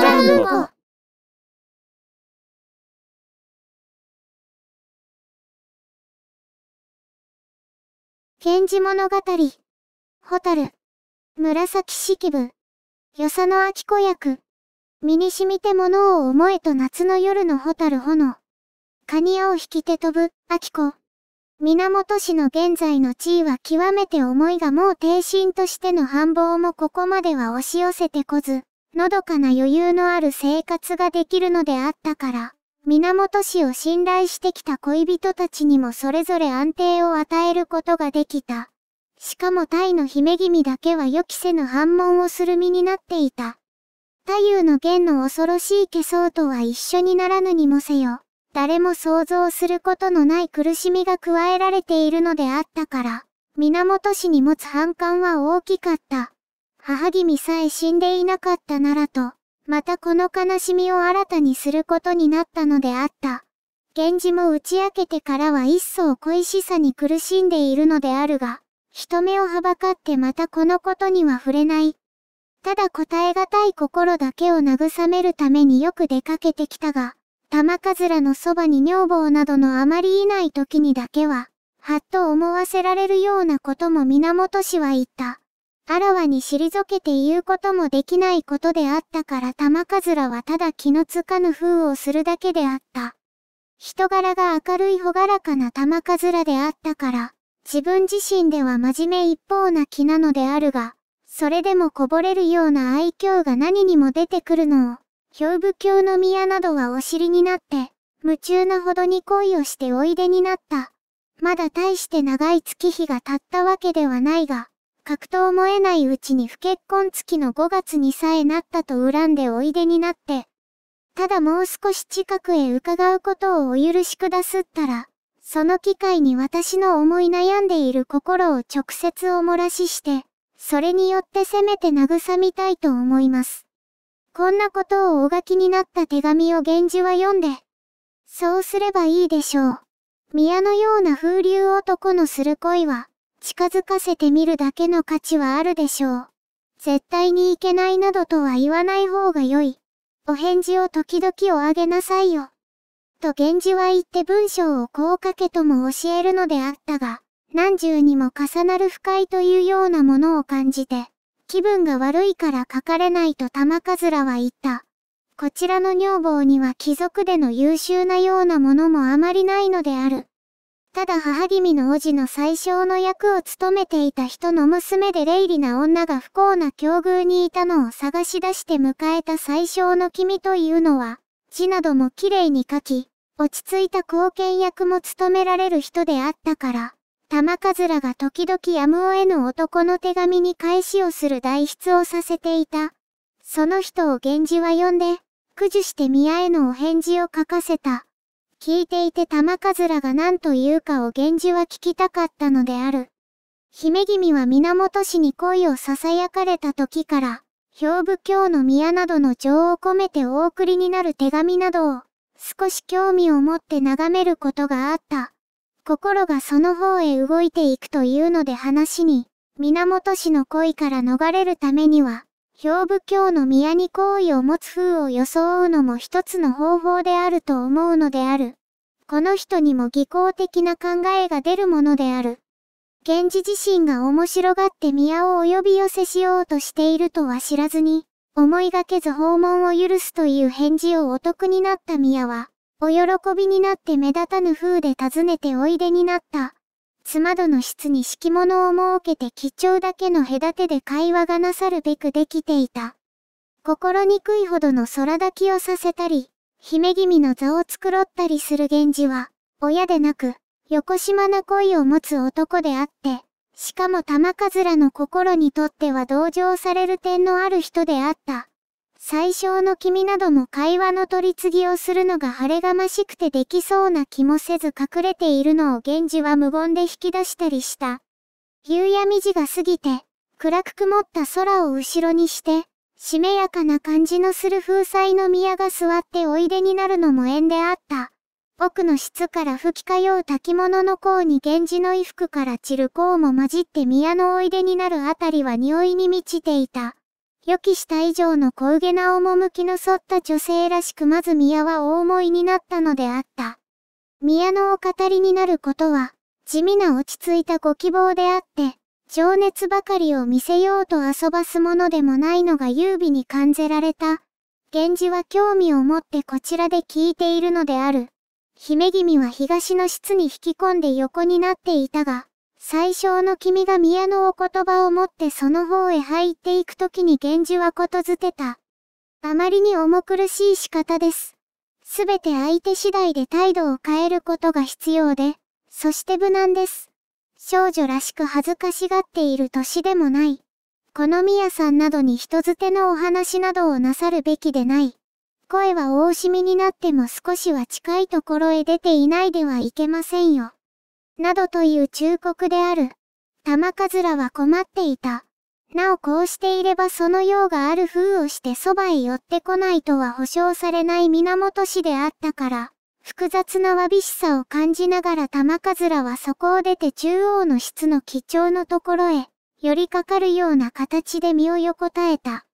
ラウン源氏物語蛍紫式部与謝野明子役身に染みて物を思えと夏の夜の蛍炎蟹矢を引き手飛ぶ明子源氏の現在の地位は極めて重いがもう帝神としての繁忙もここまでは押し寄せてこず、のどかな余裕のある生活ができるのであったから、源氏を信頼してきた恋人たちにもそれぞれ安定を与えることができた。しかもタイの姫君だけは予期せぬ反問をする身になっていた。太夫の弦の恐ろしい化粧とは一緒にならぬにもせよ、誰も想像することのない苦しみが加えられているのであったから、源氏に持つ反感は大きかった。母君さえ死んでいなかったならと、またこの悲しみを新たにすることになったのであった。源氏も打ち明けてからは一層恋しさに苦しんでいるのであるが、人目をはばかってまたこのことには触れない。ただ答えがたい心だけを慰めるためによく出かけてきたが、玉かずらのそばに女房などのあまりいない時にだけは、はっと思わせられるようなことも源氏は言った。あらわに退けて言うこともできないことであったから玉かずらはただ気のつかぬ風をするだけであった。人柄が明るいほがらかな玉かずらであったから、自分自身では真面目一方な気なのであるが、それでもこぼれるような愛嬌が何にも出てくるのを、兵部教の宮などはお尻になって、夢中なほどに恋をしておいでになった。まだ大して長い月日が経ったわけではないが、格と思えないうちに不結婚月の5月にさえなったと恨んでおいでになって、ただもう少し近くへ伺うことをお許しくだすったら、その機会に私の思い悩んでいる心を直接お漏らしして、それによってせめて慰みたいと思います。こんなことをお書きになった手紙を源氏は読んで、そうすればいいでしょう。宮のような風流男のする恋は、近づかせてみるだけの価値はあるでしょう。絶対にいけないなどとは言わない方が良い。お返事を時々おあげなさいよ。と源氏は言って文章をこう書けとも教えるのであったが、何重にも重なる不快というようなものを感じて、気分が悪いから書かれないと玉かずらは言った。こちらの女房には貴族での優秀なようなものもあまりないのである。ただ母君の叔父の最小の役を務めていた人の娘で霊利な女が不幸な境遇にいたのを探し出して迎えた最小の君というのは、字なども綺麗に書き、落ち着いた貢献役も務められる人であったから、玉かずらが時々やむを得ぬ男の手紙に返しをする代筆をさせていた。その人を源氏は呼んで、駆除して宮へのお返事を書かせた。聞いていて玉ずらが何と言うかを源氏は聞きたかったのである。姫君は源氏に恋を囁かれた時から、兵部教の宮などの情を込めてお送りになる手紙などを、少し興味を持って眺めることがあった。心がその方へ動いていくというので話に、源氏の恋から逃れるためには、兵部教の宮に好意を持つ風を装うのも一つの方法であると思うのである。この人にも技巧的な考えが出るものである。源氏自身が面白がって宮をお呼び寄せしようとしているとは知らずに、思いがけず訪問を許すという返事をお得になった宮は、お喜びになって目立たぬ風で訪ねておいでになった。妻との室に敷物を設けて貴重だけの隔てで会話がなさるべくできていた。心にくいほどの空抱きをさせたり、姫君の座を繕ったりする源氏は、親でなく、横島な恋を持つ男であって、しかも玉かずらの心にとっては同情される点のある人であった。最小の君なども会話の取り次ぎをするのが晴れがましくてできそうな気もせず隠れているのを源氏は無言で引き出したりした。夕闇時が過ぎて、暗く曇った空を後ろにして、しめやかな感じのする風彩の宮が座っておいでになるのも縁であった。奥の室から吹き通う滝物の甲に源氏の衣服から散る甲も混じって宮のおいでになるあたりは匂いに満ちていた。予期した以上の小げな趣の沿った女性らしくまず宮は大思いになったのであった。宮のお語りになることは、地味な落ち着いたご希望であって、情熱ばかりを見せようと遊ばすものでもないのが優美に感じられた。源氏は興味を持ってこちらで聞いているのである。姫君は東の室に引き込んで横になっていたが、最小の君が宮のお言葉を持ってその方へ入っていくときに源氏はことづてた。あまりに重苦しい仕方です。すべて相手次第で態度を変えることが必要で、そして無難です。少女らしく恥ずかしがっている年でもない。この宮さんなどに人づてのお話などをなさるべきでない。声は大しみになっても少しは近いところへ出ていないではいけませんよ。などという忠告である。玉かずらは困っていた。なおこうしていればその用がある風をしてそばへ寄ってこないとは保証されない源氏であったから、複雑なわびしさを感じながら玉かずらはそこを出て中央の室の貴重のところへ、寄りかかるような形で身を横たえた。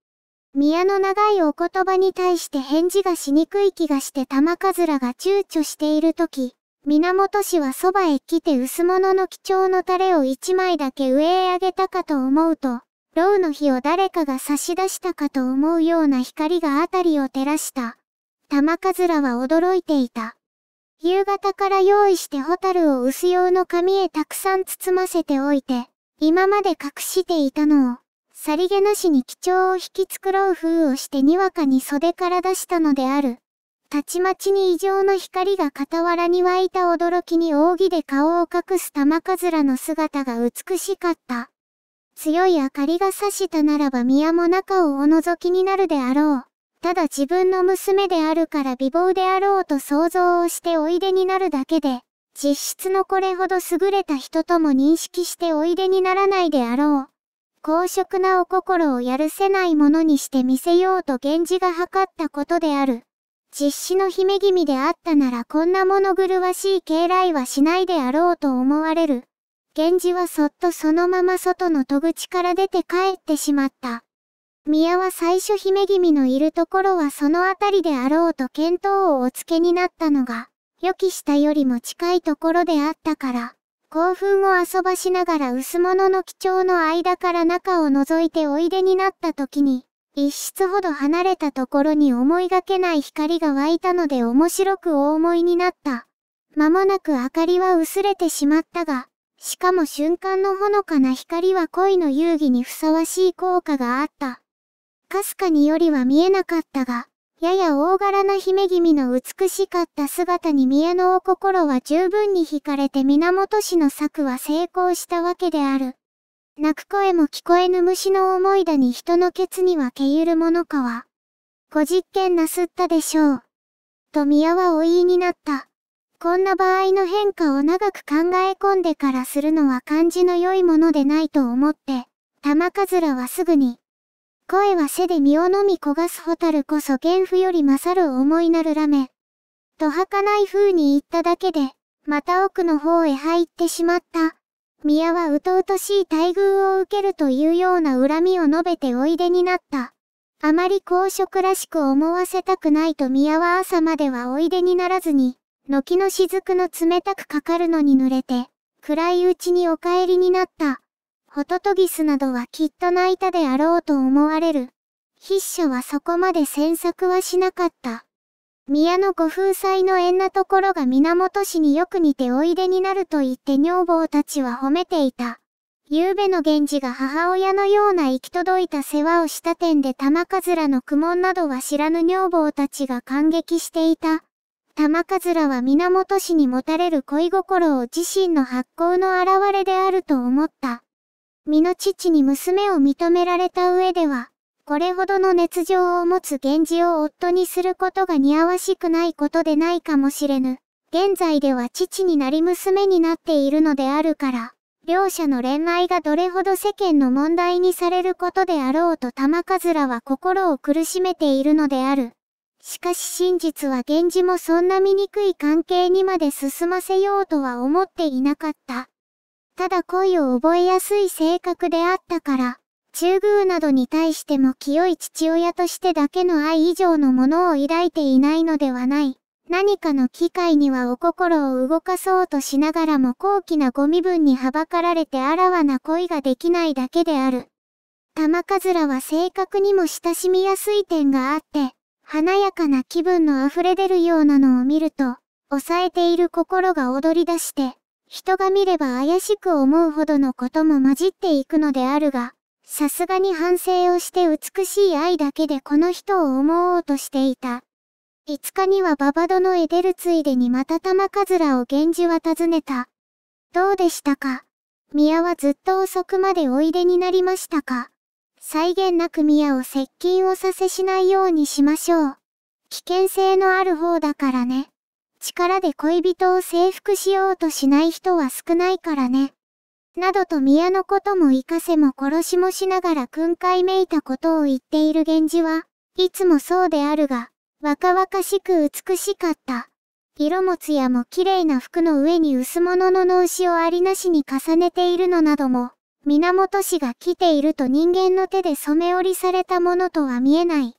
宮の長いお言葉に対して返事がしにくい気がして玉かずらが躊躇しているとき、源氏はそばへ来て薄物の貴重のタレを一枚だけ上へ上げたかと思うと、ロの火を誰かが差し出したかと思うような光が辺りを照らした。玉かずらは驚いていた。夕方から用意してホタルを薄用の紙へたくさん包ませておいて、今まで隠していたのを、さりげなしに貴重を引き繕う風をしてにわかに袖から出したのである。たちまちに異常の光が傍らに湧いた驚きに扇で顔を隠す玉かずらの姿が美しかった。強い明かりが差したならば宮も中をお覗きになるであろう。ただ自分の娘であるから美貌であろうと想像をしておいでになるだけで、実質のこれほど優れた人とも認識しておいでにならないであろう。公職なお心をやるせないものにして見せようと源氏が図ったことである。実施の姫君であったならこんな物狂わしい敬来はしないであろうと思われる。源氏はそっとそのまま外の戸口から出て帰ってしまった。宮は最初姫君のいるところはそのあたりであろうと見当をお付けになったのが、予期したよりも近いところであったから、興奮を遊ばしながら薄物の貴重の間から中を覗いておいでになった時に、一室ほど離れたところに思いがけない光が湧いたので面白く大思いになった。間もなく明かりは薄れてしまったが、しかも瞬間のほのかな光は恋の遊戯にふさわしい効果があった。かすかによりは見えなかったが、やや大柄な姫君の美しかった姿に宮のお心は十分に惹かれて源氏の策は成功したわけである。泣く声も聞こえぬ虫の思いだに人のケツには消ゆるものかは。ご実験なすったでしょう。と宮はお言いになった。こんな場合の変化を長く考え込んでからするのは感じの良いものでないと思って、玉かずらはすぐに。声は背で身を飲み焦がす蛍こそ原譜より勝る思いなるラメ。と儚い風に言っただけで、また奥の方へ入ってしまった。宮はうとうとしい待遇を受けるというような恨みを述べておいでになった。あまり公職らしく思わせたくないと宮は朝まではおいでにならずに、軒の雫の冷たくかかるのに濡れて、暗いうちにお帰りになった。ホトトギスなどはきっと泣いたであろうと思われる。筆者はそこまで詮索はしなかった。宮のご夫妻の縁なところが源氏によく似ておいでになると言って女房たちは褒めていた。夕べの源氏が母親のような行き届いた世話をした点で玉らの苦悶などは知らぬ女房たちが感激していた。玉らは源氏に持たれる恋心を自身の発行の現れであると思った。身の父に娘を認められた上では、これほどの熱情を持つ源氏を夫にすることが似合わしくないことでないかもしれぬ。現在では父になり娘になっているのであるから、両者の恋愛がどれほど世間の問題にされることであろうと玉数らは心を苦しめているのである。しかし真実は源氏もそんな醜い関係にまで進ませようとは思っていなかった。ただ恋を覚えやすい性格であったから、中宮などに対しても清い父親としてだけの愛以上のものを抱いていないのではない。何かの機会にはお心を動かそうとしながらも高貴なご身分にはばかられてあらわな恋ができないだけである。玉かずらは性格にも親しみやすい点があって、華やかな気分の溢れ出るようなのを見ると、抑えている心が踊り出して、人が見れば怪しく思うほどのことも混じっていくのであるが、さすがに反省をして美しい愛だけでこの人を思おうとしていた。5日にはババドのエデルついでにまた玉カズラを源氏は訪ねた。どうでしたか宮はずっと遅くまでおいでになりましたか際限なく宮を接近をさせしないようにしましょう。危険性のある方だからね。力で恋人を征服しようとしない人は少ないからね。などと宮のことも生かせも殺しもしながら訓戒めいたことを言っている源氏はいつもそうであるが、若々しく美しかった。色もつやも綺麗な服の上に薄物の脳死をありなしに重ねているのなども、源氏が来ていると人間の手で染め織りされたものとは見えない。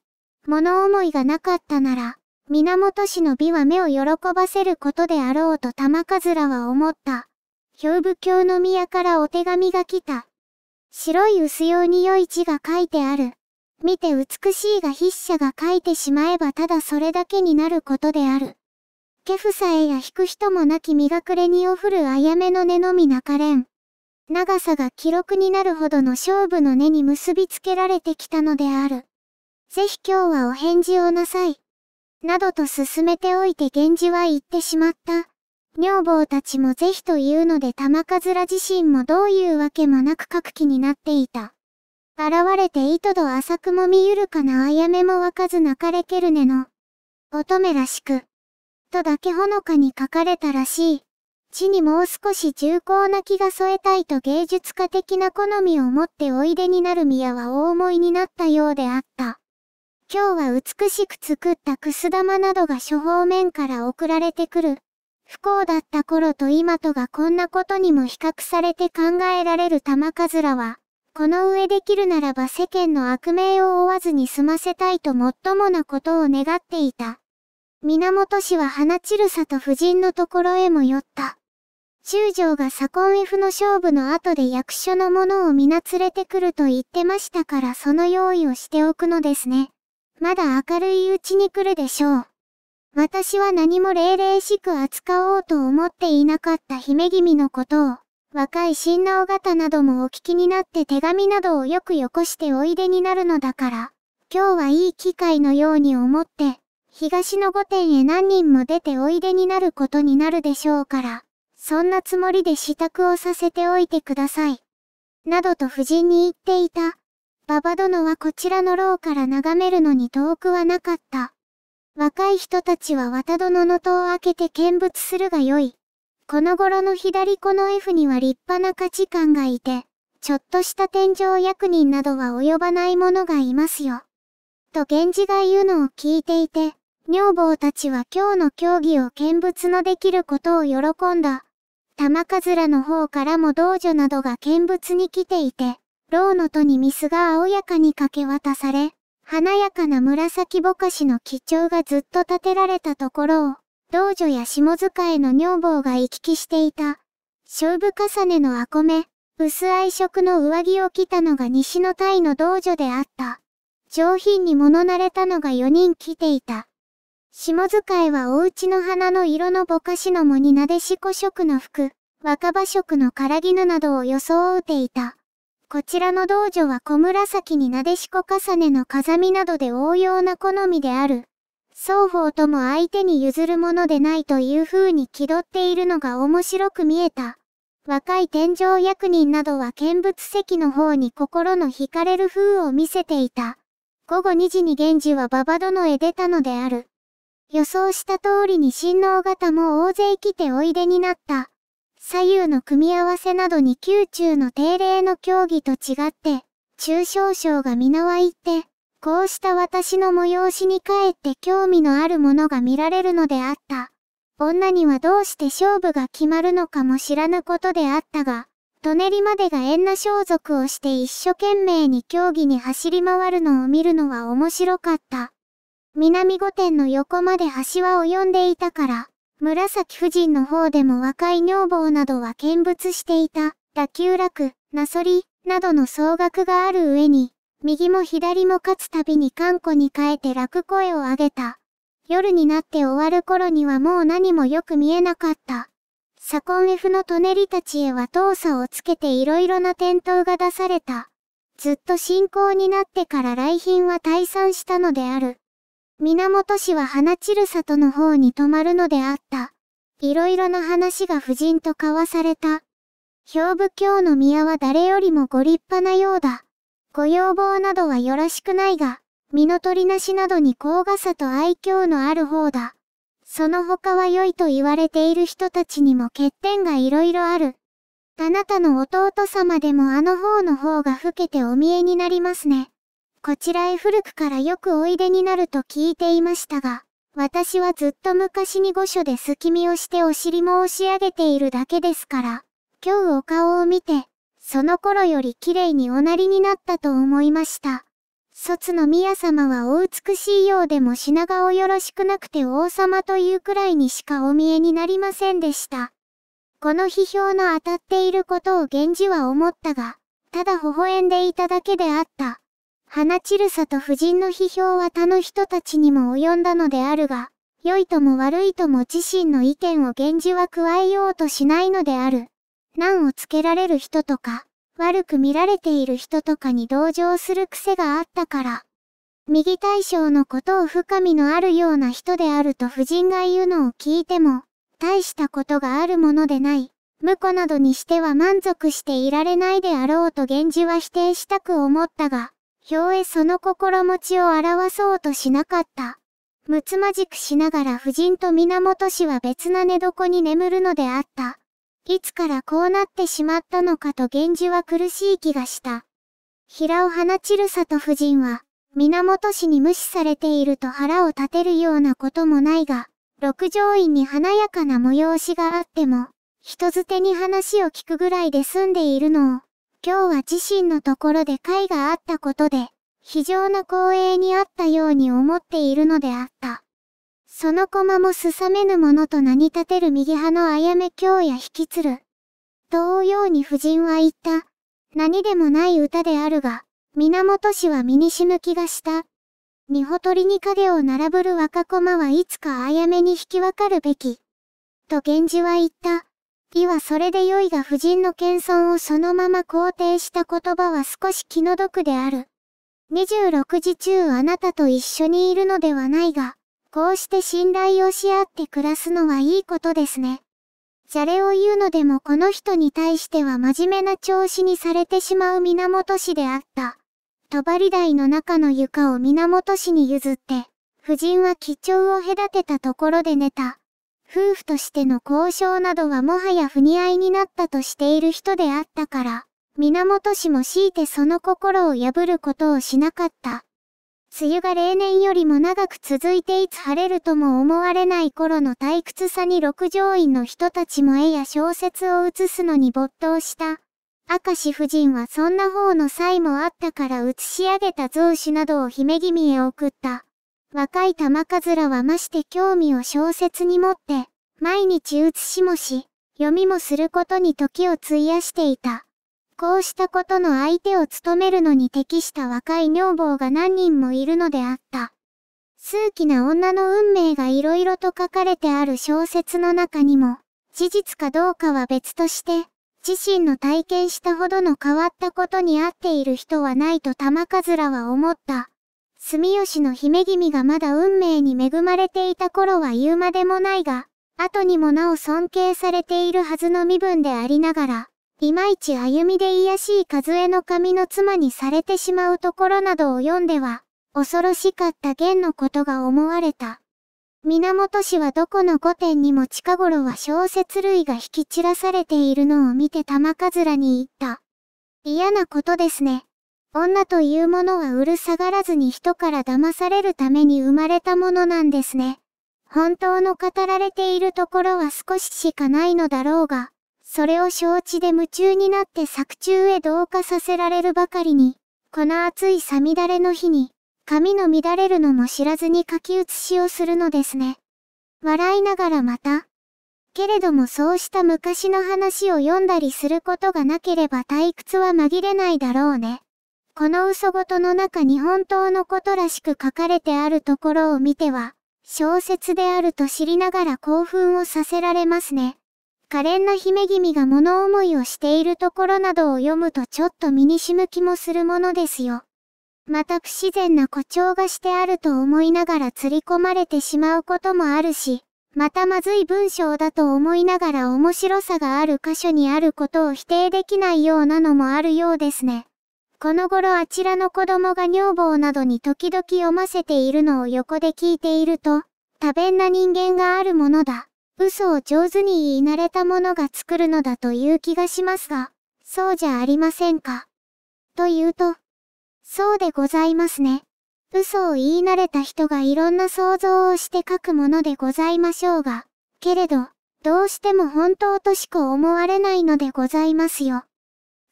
物思いがなかったなら、源氏の美は目を喜ばせることであろうと玉かずらは思った。兵部教の宮からお手紙が来た。白い薄用に良い字が書いてある。見て美しいが筆者が書いてしまえばただそれだけになることである。ケフさえや引く人もなき身くれにを振るあやめの根のみなかれん。長さが記録になるほどの勝負の根に結びつけられてきたのである。ぜひ今日はお返事をなさい。などと進めておいて源氏は言ってしまった。女房たちも是非というので玉ずら自身もどういうわけもなく各気になっていた。現れて糸度浅くも見ゆるかなあやめもわかず泣かれけるねの。乙女らしく。とだけほのかに書かれたらしい。地にもう少し重厚な気が添えたいと芸術家的な好みを持っておいでになる宮は大思いになったようであった。今日は美しく作ったくす玉などが諸方面から送られてくる。不幸だった頃と今とがこんなことにも比較されて考えられる玉かずらは、この上できるならば世間の悪名を負わずに済ませたいともっともなことを願っていた。源氏は花散る里夫人のところへも寄った。中将が左近 F の勝負の後で役所の者を皆連れてくると言ってましたからその用意をしておくのですね。まだ明るいうちに来るでしょう。私は何も霊々しく扱おうと思っていなかった姫君のことを、若い新郎方などもお聞きになって手紙などをよくよこしておいでになるのだから、今日はいい機会のように思って、東の御殿へ何人も出ておいでになることになるでしょうから、そんなつもりで支度をさせておいてください。などと夫人に言っていた。馬場殿はこちらの牢から眺めるのに遠くはなかった。若い人たちは綿殿の戸を開けて見物するがよい。この頃の左子の F には立派な価値観がいて、ちょっとした天井役人などは及ばない者がいますよ。と源氏が言うのを聞いていて、女房たちは今日の競技を見物のできることを喜んだ。玉らの方からも道女などが見物に来ていて、牢の戸にミスが青やかにかけ渡され、華やかな紫ぼかしの基調がずっと建てられたところを、道女や下塚への女房が行き来していた。勝負重ねのアコメ、薄愛色の上着を着たのが西のタイの道女であった。上品に物慣れたのが4人来ていた。下塚へはお家の花の色のぼかしのもになでしこ色の服、若葉色の唐絹などを装うていた。こちらの道場は小紫になでしこ重ねの風見などで応用な好みである。双方とも相手に譲るものでないという風に気取っているのが面白く見えた。若い天井役人などは見物席の方に心の惹かれる風を見せていた。午後2時に源氏は馬場殿へ出たのである。予想した通りに親王方も大勢来ておいでになった。左右の組み合わせなどに宮中の定例の競技と違って、中小賞が皆は行って、こうした私の催しに帰って興味のあるものが見られるのであった。女にはどうして勝負が決まるのかも知らぬことであったが、トネリまでが縁な装束をして一生懸命に競技に走り回るのを見るのは面白かった。南御殿の横まで橋は及んでいたから、紫夫人の方でも若い女房などは見物していた、打球楽、なそり、などの総額がある上に、右も左も勝つたびに頑固に変えて楽声を上げた。夜になって終わる頃にはもう何もよく見えなかった。左近 F のトネリたちへは動作をつけて色々な点灯が出された。ずっと信仰になってから来賓は退散したのである。源氏は花散る里の方に泊まるのであった。いろいろな話が夫人と交わされた。兵部教の宮は誰よりもご立派なようだ。ご要望などはよろしくないが、身の取りなしなどに高雅さと愛嬌のある方だ。その他は良いと言われている人たちにも欠点がいろいろある。あなたの弟様でもあの方の方が老けてお見えになりますね。こちらへ古くからよくおいでになると聞いていましたが、私はずっと昔に御所で隙見をしてお尻も押し上げているだけですから、今日お顔を見て、その頃より綺麗におなりになったと思いました。卒の宮様はお美しいようでも品がおよろしくなくて王様というくらいにしかお見えになりませんでした。この批評の当たっていることを源氏は思ったが、ただ微笑んでいただけであった。花散るさと夫人の批評は他の人たちにも及んだのであるが、良いとも悪いとも自身の意見を源氏は加えようとしないのである。難をつけられる人とか、悪く見られている人とかに同情する癖があったから。右大将のことを深みのあるような人であると夫人が言うのを聞いても、大したことがあるものでない。婿などにしては満足していられないであろうと源氏は否定したく思ったが、表へその心持ちを表そうとしなかった。むつまじくしながら夫人と源氏は別な寝床に眠るのであった。いつからこうなってしまったのかと源氏は苦しい気がした。平尾花散る里夫人は、源氏に無視されていると腹を立てるようなこともないが、六条院に華やかな催しがあっても、人づてに話を聞くぐらいで済んでいるのを、今日は自身のところで会があったことで、非常な光栄にあったように思っているのであった。その駒もすさめぬものと名に立てる右派のあやめ京や引きつる。同様に夫人は言った。何でもない歌であるが、源氏は身にしむ気がした。二ほとりに影を並ぶる若駒はいつかあやめに引き分かるべき。と源氏は言った。意はそれで良いが夫人の謙遜をそのまま肯定した言葉は少し気の毒である。26時中あなたと一緒にいるのではないが、こうして信頼をし合って暮らすのはいいことですね。じゃれを言うのでもこの人に対しては真面目な調子にされてしまう源氏であった。帳台の中の床を源氏に譲って、夫人は貴重を隔てたところで寝た。夫婦としての交渉などはもはや不似合いになったとしている人であったから、源氏も強いてその心を破ることをしなかった。梅雨が例年よりも長く続いていつ晴れるとも思われない頃の退屈さに六条院の人たちも絵や小説を写すのに没頭した。明石夫人はそんな方の才もあったから写し上げた像紙などを姫君へ送った。若い玉数らはまして興味を小説に持って、毎日写しもし、読みもすることに時を費やしていた。こうしたことの相手を務めるのに適した若い女房が何人もいるのであった。数奇な女の運命が色々と書かれてある小説の中にも、事実かどうかは別として、自身の体験したほどの変わったことに合っている人はないと玉数らは思った。住吉の姫君がまだ運命に恵まれていた頃は言うまでもないが、後にもなお尊敬されているはずの身分でありながら、いまいち歩みで癒しい数えの髪の妻にされてしまうところなどを読んでは、恐ろしかった弦のことが思われた。源氏はどこの御殿にも近頃は小説類が引き散らされているのを見て玉かずらに言った。嫌なことですね。女というものはうるさがらずに人から騙されるために生まれたものなんですね。本当の語られているところは少ししかないのだろうが、それを承知で夢中になって作中へ同化させられるばかりに、この暑いさみだれの日に、髪の乱れるのも知らずに書き写しをするのですね。笑いながらまた。けれどもそうした昔の話を読んだりすることがなければ退屈は紛れないだろうね。この嘘ごとの中に本当のことらしく書かれてあるところを見ては、小説であると知りながら興奮をさせられますね。可憐な姫君が物思いをしているところなどを読むとちょっと身にしむ気もするものですよ。また不自然な誇張がしてあると思いながら釣り込まれてしまうこともあるし、またまずい文章だと思いながら面白さがある箇所にあることを否定できないようなのもあるようですね。この頃あちらの子供が女房などに時々読ませているのを横で聞いていると、多弁な人間があるものだ。嘘を上手に言い慣れた者が作るのだという気がしますが、そうじゃありませんか。と言うと、そうでございますね。嘘を言い慣れた人がいろんな想像をして書くものでございましょうが、けれど、どうしても本当としく思われないのでございますよ。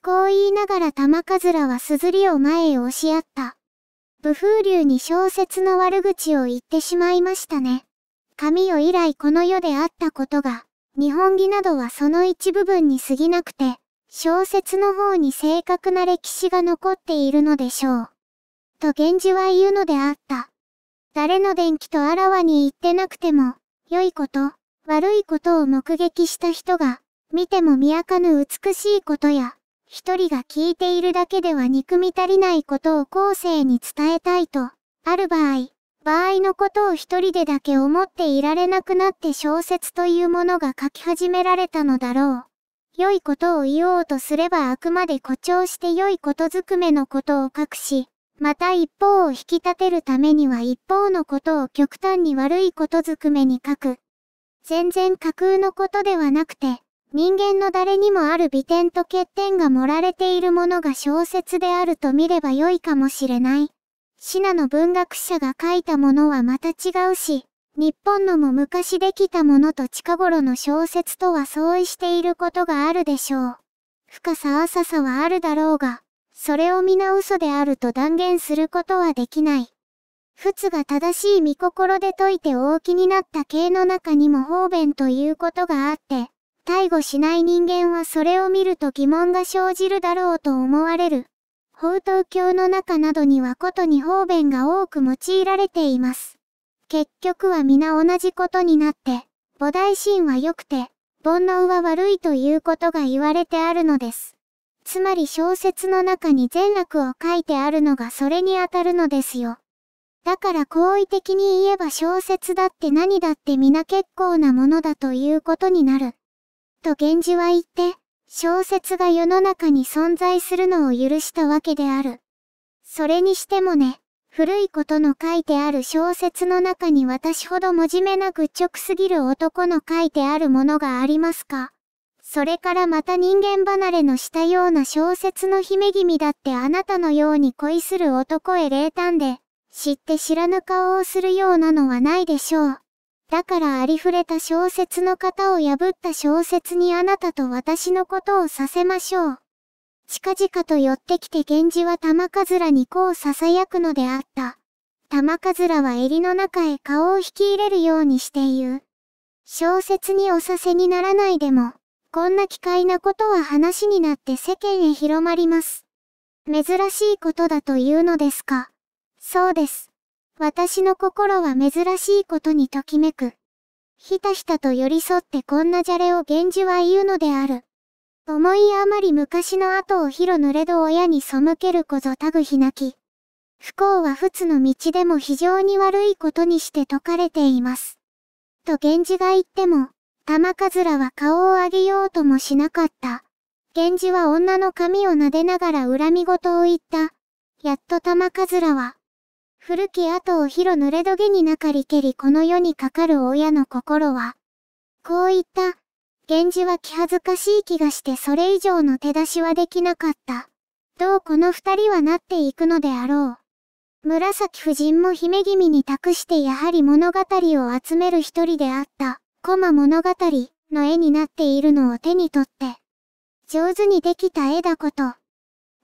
こう言いながら玉かずらはすずりを前へ押し合った。武風流に小説の悪口を言ってしまいましたね。神よ以来この世であったことが、日本儀などはその一部分に過ぎなくて、小説の方に正確な歴史が残っているのでしょう。と源氏は言うのであった。誰の伝記とあらわに言ってなくても、良いこと、悪いことを目撃した人が、見ても見やかぬ美しいことや、一人が聞いているだけでは憎み足りないことを後世に伝えたいと、ある場合、場合のことを一人でだけ思っていられなくなって小説というものが書き始められたのだろう。良いことを言おうとすればあくまで誇張して良いことずくめのことを書くし、また一方を引き立てるためには一方のことを極端に悪いことずくめに書く。全然架空のことではなくて、人間の誰にもある美点と欠点が盛られているものが小説であると見れば良いかもしれない。シナの文学者が書いたものはまた違うし、日本のも昔できたものと近頃の小説とは相違していることがあるでしょう。深さ浅さはあるだろうが、それを皆嘘であると断言することはできない。仏が正しい見心で説いて大きになった系の中にも方便ということがあって、対護しない人間はそれを見ると疑問が生じるだろうと思われる。宝刀教の中などにはことに方便が多く用いられています。結局は皆同じことになって、菩提心は良くて、煩悩は悪いということが言われてあるのです。つまり小説の中に善悪を書いてあるのがそれにあたるのですよ。だから好意的に言えば小説だって何だって皆結構なものだということになる。と源氏は言って、小説が世の中に存在するのを許したわけである。それにしてもね、古いことの書いてある小説の中に私ほど真面目な愚直すぎる男の書いてあるものがありますかそれからまた人間離れのしたような小説の姫君だってあなたのように恋する男へ冷淡で、知って知らぬ顔をするようなのはないでしょう。だからありふれた小説の型を破った小説にあなたと私のことをさせましょう。近々と寄ってきて源氏は玉かずらにこう囁くのであった。玉かずらは襟の中へ顔を引き入れるようにして言う。小説におさせにならないでも、こんな奇怪なことは話になって世間へ広まります。珍しいことだというのですか。そうです。私の心は珍しいことにときめく。ひたひたと寄り添ってこんなじゃれを源氏は言うのである。思いあまり昔の後を広濡れど親に背けるこぞたぐひなき。不幸は仏の道でも非常に悪いことにして説かれています。と源氏が言っても、玉かずらは顔を上げようともしなかった。源氏は女の髪を撫でながら恨み事を言った。やっと玉かずらは、古き後を広濡れ土下になかりけりこの世にかかる親の心は、こういった、源氏は気恥ずかしい気がしてそれ以上の手出しはできなかった。どうこの二人はなっていくのであろう。紫夫人も姫君に託してやはり物語を集める一人であった、コマ物語の絵になっているのを手に取って、上手にできた絵だこと、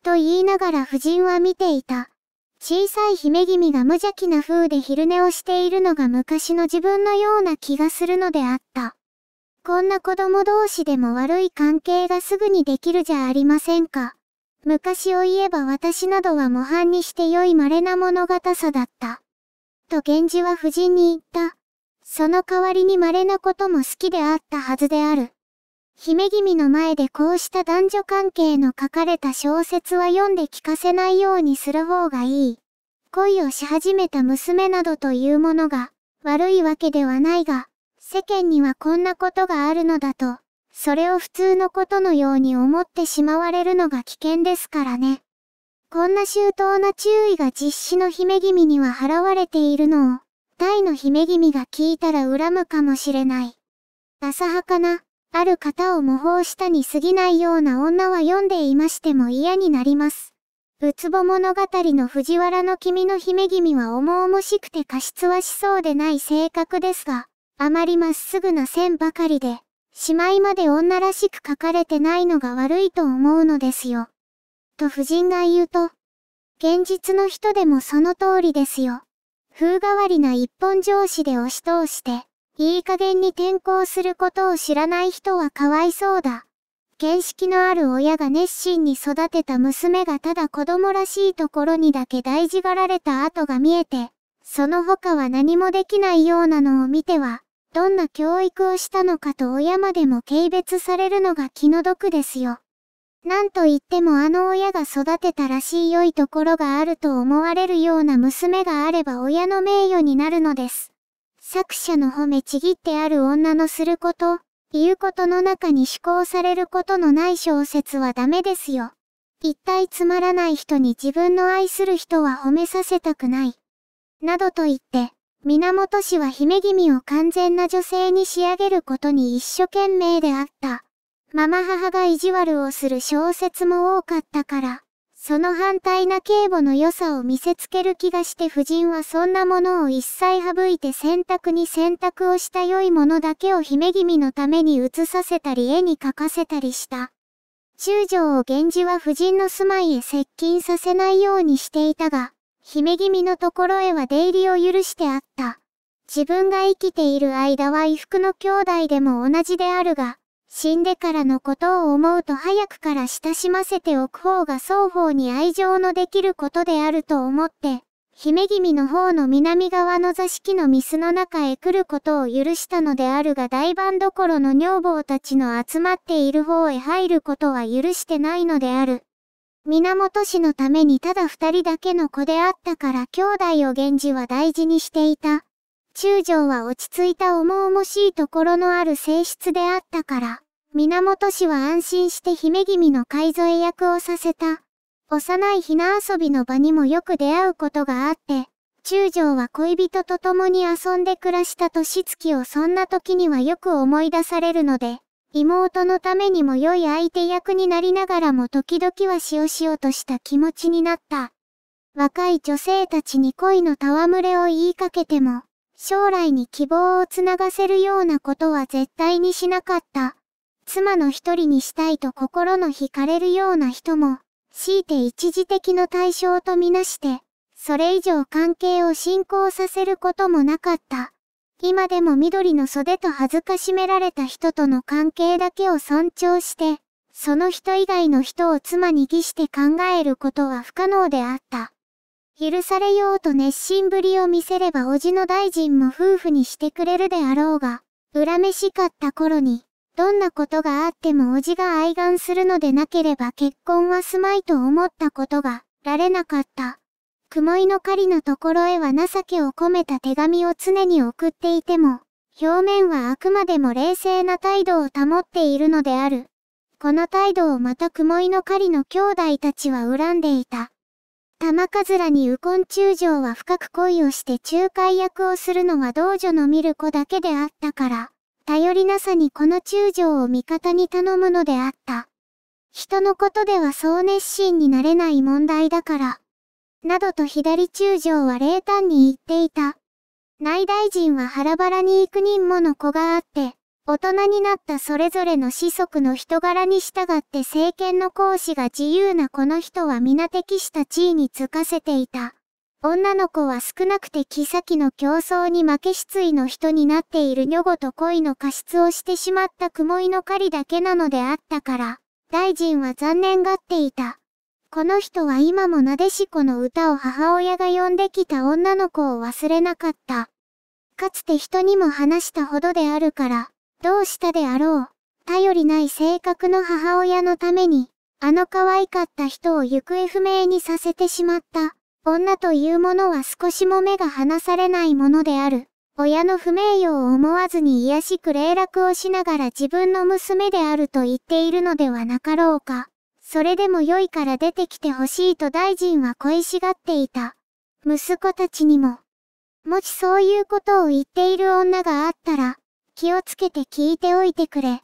と言いながら夫人は見ていた。小さい姫君が無邪気な風で昼寝をしているのが昔の自分のような気がするのであった。こんな子供同士でも悪い関係がすぐにできるじゃありませんか。昔を言えば私などは模範にして良い稀な物語さだった。と源氏は夫人に言った。その代わりに稀なことも好きであったはずである。姫君の前でこうした男女関係の書かれた小説は読んで聞かせないようにする方がいい。恋をし始めた娘などというものが、悪いわけではないが、世間にはこんなことがあるのだと、それを普通のことのように思ってしまわれるのが危険ですからね。こんな周到な注意が実施の姫君には払われているのを、タイの姫君が聞いたら恨むかもしれない。浅はかな、ある方を模倣したに過ぎないような女は読んでいましても嫌になります。ウツボ物語の藤原の君の姫君は重々しくて過失はしそうでない性格ですが、あまりまっすぐな線ばかりで、しまいまで女らしく書かれてないのが悪いと思うのですよ。と夫人が言うと、現実の人でもその通りですよ。風変わりな一本上司で押し通して、いい加減に転校することを知らない人はかわいそうだ。見識のある親が熱心に育てた娘がただ子供らしいところにだけ大事がられた跡が見えて、その他は何もできないようなのを見ては、どんな教育をしたのかと親までも軽蔑されるのが気の毒ですよ。なんと言ってもあの親が育てたらしい良いところがあると思われるような娘があれば親の名誉になるのです。作者の褒めちぎってある女のすること、言うことの中に思考されることのない小説はダメですよ。一体つまらない人に自分の愛する人は褒めさせたくない。などと言って、源氏は姫君を完全な女性に仕上げることに一生懸命であった。ママ母が意地悪をする小説も多かったから。その反対な警護の良さを見せつける気がして夫人はそんなものを一切省いて選択に選択をした良いものだけを姫君のために移させたり絵に描かせたりした。中将を源氏は夫人の住まいへ接近させないようにしていたが、姫君のところへは出入りを許してあった。自分が生きている間は衣服の兄弟でも同じであるが、死んでからのことを思うと早くから親しませておく方が双方に愛情のできることであると思って、姫君の方の南側の座敷のミスの中へ来ることを許したのであるが大番どころの女房たちの集まっている方へ入ることは許してないのである。源氏のためにただ二人だけの子であったから兄弟を源氏は大事にしていた。中将は落ち着いた重々しいところのある性質であったから、源氏は安心して姫君の介添え役をさせた。幼いひな遊びの場にもよく出会うことがあって、中将は恋人と共に遊んで暮らした年月をそんな時にはよく思い出されるので、妹のためにも良い相手役になりながらも時々はしおしおとした気持ちになった。若い女性たちに恋の戯れを言いかけても、将来に希望をつながせるようなことは絶対にしなかった。妻の一人にしたいと心の惹かれるような人も、強いて一時的の対象とみなして、それ以上関係を進行させることもなかった。今でも緑の袖と恥ずかしめられた人との関係だけを尊重して、その人以外の人を妻に儀して考えることは不可能であった。許されようと熱心ぶりを見せれば叔父の大臣も夫婦にしてくれるであろうが、恨めしかった頃に、どんなことがあっても叔父が愛願するのでなければ結婚はすまいと思ったことが、られなかった。雲井の狩りのところへは情けを込めた手紙を常に送っていても、表面はあくまでも冷静な態度を保っているのである。この態度をまた雲井の狩りの兄弟たちは恨んでいた。玉かずらに右近中将は深く恋をして仲介役をするのは道女の見る子だけであったから、頼りなさにこの中将を味方に頼むのであった。人のことではそう熱心になれない問題だから。などと左中将は冷淡に言っていた。内大臣は腹腹らに幾人もの子があって、大人になったそれぞれの子息の人柄に従って政権の講師が自由なこの人は皆適した地位につかせていた。女の子は少なくて妃の競争に負け失意の人になっている女子と恋の過失をしてしまった雲井の狩りだけなのであったから、大臣は残念がっていた。この人は今もなでしこの歌を母親が呼んできた女の子を忘れなかった。かつて人にも話したほどであるから、どうしたであろう。頼りない性格の母親のために、あの可愛かった人を行方不明にさせてしまった。女というものは少しも目が離されないものである。親の不名誉を思わずに癒しく霊落をしながら自分の娘であると言っているのではなかろうか。それでも良いから出てきてほしいと大臣は恋しがっていた。息子たちにも。もしそういうことを言っている女があったら、気をつけて聞いておいてくれ。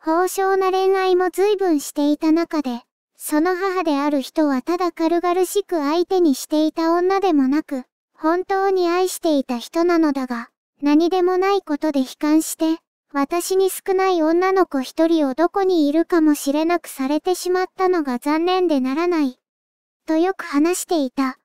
報奨な恋愛も随分していた中で、その母である人はただ軽々しく相手にしていた女でもなく、本当に愛していた人なのだが、何でもないことで悲観して、私に少ない女の子一人をどこにいるかもしれなくされてしまったのが残念でならない。とよく話していた。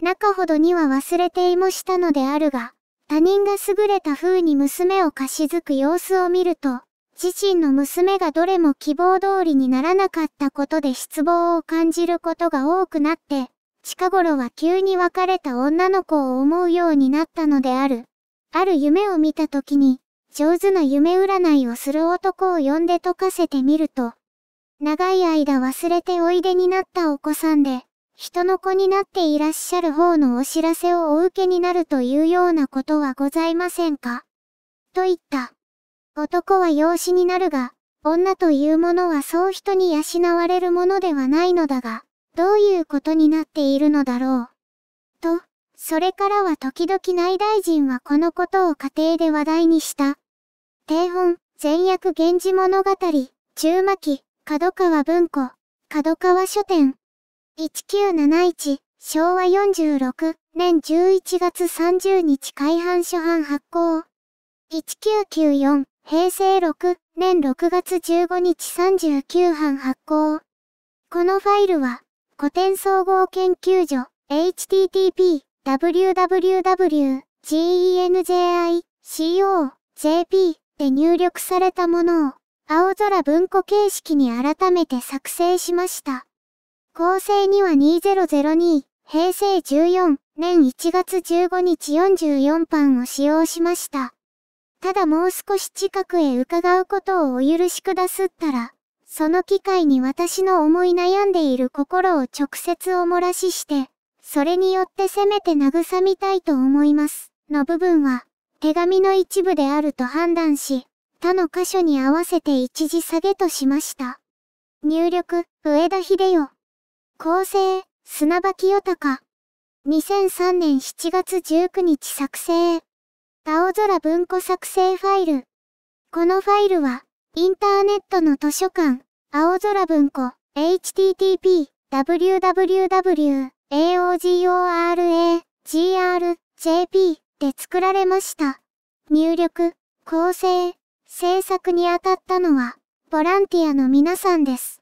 中ほどには忘れていもしたのであるが、他人が優れた風に娘を貸しづく様子を見ると、自身の娘がどれも希望通りにならなかったことで失望を感じることが多くなって、近頃は急に別れた女の子を思うようになったのである。ある夢を見た時に、上手な夢占いをする男を呼んで解かせてみると、長い間忘れておいでになったお子さんで、人の子になっていらっしゃる方のお知らせをお受けになるというようなことはございませんかと言った。男は養子になるが、女というものはそう人に養われるものではないのだが、どういうことになっているのだろう。と、それからは時々内大臣はこのことを家庭で話題にした。定本、善悪源氏物語、中巻、角川文庫、角川書店。1971昭和46年11月30日開版初版発行。1994平成6年6月15日39版発行。このファイルは古典総合研究所 http www.genji.co.jp で入力されたものを青空文庫形式に改めて作成しました。構成には2002、平成14年1月15日44番を使用しました。ただもう少し近くへ伺うことをお許しくだすったら、その機会に私の思い悩んでいる心を直接お漏らしして、それによってせめて慰みたいと思います。の部分は、手紙の一部であると判断し、他の箇所に合わせて一時下げとしました。入力、上田秀代。構成、砂場清隆。2003年7月19日作成。青空文庫作成ファイル。このファイルは、インターネットの図書館、青空文庫、http, www.aogora.grjp で作られました。入力、構成、制作に当たったのは、ボランティアの皆さんです。